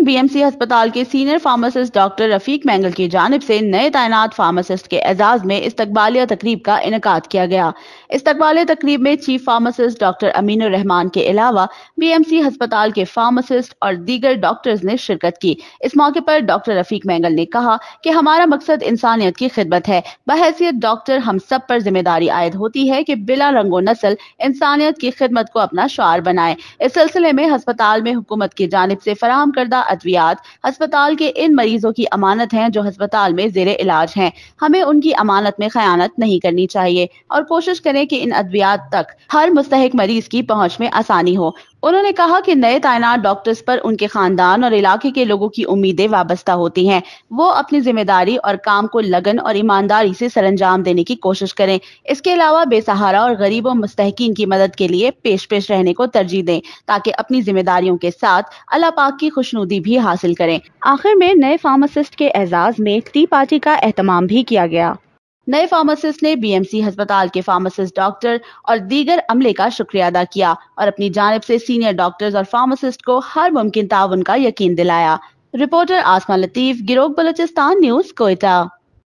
खातून बीएमसी अस्पताल के senior pharmacist doctor Rafiq Mangal की जानब से नए तैनात फार्मासिस्ट के एजाज में इस्तबालिया तकरीब का इनका किया गया इस्तबालिया तकरीब में chief pharmacist doctor Amin Rahman के अलावा बीएमसी अस्पताल के फार्मासिस्ट और दीगर डॉक्टर्स ने शिरकत की इस मौके पर डॉक्टर रफीक मैंगल ने कहा कि हमारा मकसद इंसानियत की खिदमत है बहसीत डॉक्टर हम सब पर जिम्मेदारी आयद होती है कि बिला रंगो नस्ल इंसानियत की खिदमत को अपना शार बनाए इस सिलसिले में अस्पताल में हुकूमत की जानब से फराम करदा अद्वियात हस्पताल के इन मरीजों की अमानत हैं जो हस्पताल में जेर इलाज हैं हमें उनकी अमानत में खयानत नहीं करनी चाहिए और कोशिश करें कि इन अद्वियात तक हर मुस्तक मरीज की पहुँच में आसानी हो उन्होंने कहा कि नए तैनात डॉक्टर्स पर उनके खानदान और इलाके के लोगों की उम्मीदें वाबस्ता होती हैं वो अपनी जिम्मेदारी और काम को लगन और ईमानदारी से सरंजाम देने की कोशिश करें इसके अलावा बेसहारा और गरीब और मुस्तकिन की मदद के लिए पेश पेश रहने को तरजीह दें ताकि अपनी जिम्मेदारियों के साथ अल्लाह पाक की खुशनुदी भी हासिल करें आखिर में नए फार्मासिस्ट के एजाज में टी पार्टी का एहतमाम भी किया गया नए फार्मासिस्ट ने बीएमसी अस्पताल के फार्मासिस्ट डॉक्टर और दीगर अमले का शुक्रिया अदा किया और अपनी जानब से सीनियर डॉक्टर्स और फार्मासिस्ट को हर मुमकिन ताउन का यकीन दिलाया रिपोर्टर आसमा लतीफ गिरोह बलोचिस्तान न्यूज कोयटा